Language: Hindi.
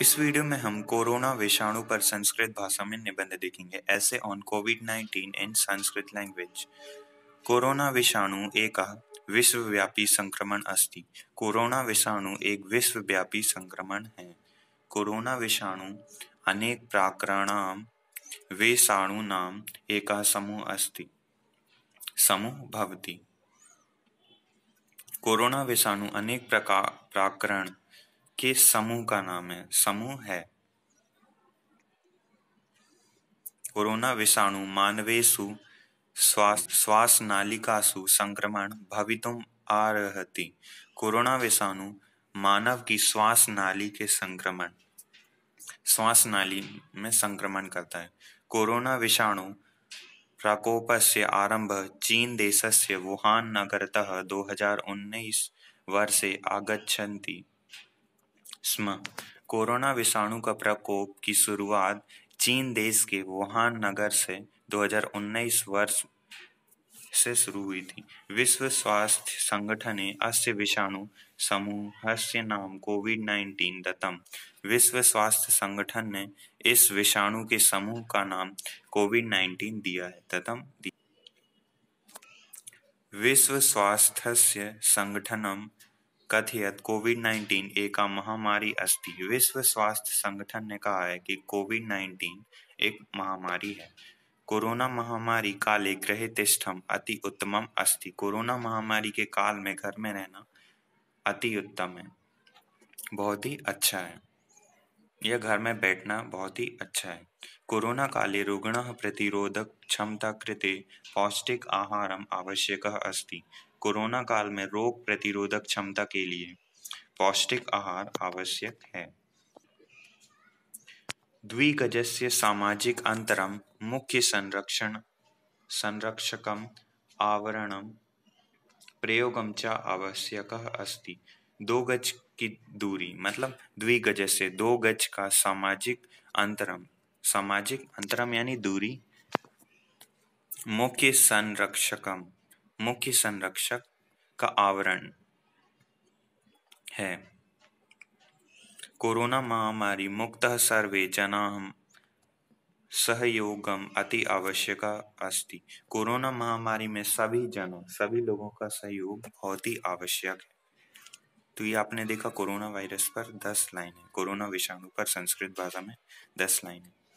इस वीडियो में हम कोरोना विषाणु पर संस्कृत भाषा में निबंध देखेंगे essay on Covid 19 in Sanskrit language corona विषाणु एक विश्वव्यापी संक्रमण अस्ति कोरोना विषाणु एक विश्वव्यापी संक्रमण है कोरोना विषाणु अनेक प्राकरणाम नाम एक समूह अस्ति समूह भवती कोरोना विषाणु अनेक प्रकार प्राकरण के समूह का नाम है समूह है कोरोना विषाणु मानवेशु श्वास नालिकासु संक्रमण भवितुम रहती कोरोना विषाणु मानव की श्वास नाली के संक्रमण श्वास नाली में संक्रमण करता है कोरोना विषाणु प्रकोप से आरंभ चीन देश से वुहान नगरतः 2019 वर्षे आगछती स्म कोरोना विषाणु का प्रकोप की शुरुआत चीन देश के वुहान नगर से 2019 वर्ष से शुरू हुई थी विश्व स्वास्थ्य संगठन ने अस्य विषाणु समूह से नाम कोविड नाइन्टीन दत्तम विश्व स्वास्थ्य संगठन ने इस विषाणु के समूह का नाम कोविड नाइन्टीन दिया है दतम दिया। विश्व स्वास्थ्य संगठनम कथयत कोविड 19 एक महामारी अस्ति विश्व स्वास्थ्य संगठन ने कहा है कि कोविड 19 एक महामारी है कोरोना महामारी काले ग्रह तिष्ठम अति उत्तम अस्ति कोरोना महामारी के काल में घर में रहना अति उत्तम है बहुत ही अच्छा है यह घर में बैठना बहुत ही अच्छा है कोरोना काले रुग्ण प्रतिरोधक क्षमता कृते पौष्टिक आहारम आवश्यक अस्ति कोरोना काल में रोग प्रतिरोधक क्षमता के लिए पौष्टिक आहार आवश्यक है द्विगजस्य सामाजिक अंतरम मुख्य संरक्षण संरक्षकम आवरणम प्रयोगम च आवश्यक अस्ति दो गज की दूरी मतलब द्विगज से दो गज का सामाजिक अंतरम सामाजिक अंतरम यानी दूरी मुख्य संरक्षकम मुख्य संरक्षक का आवरण है कोरोना महामारी मुक्त सर्वे जना सहयोगम अति आवश्यक अस्ति कोरोना महामारी में सभी जनों सभी लोगों का सहयोग बहुत ही आवश्यक है तो ये आपने देखा कोरोना वायरस पर दस लाइन है कोरोना विषाणु पर संस्कृत भाषा में दस लाइन है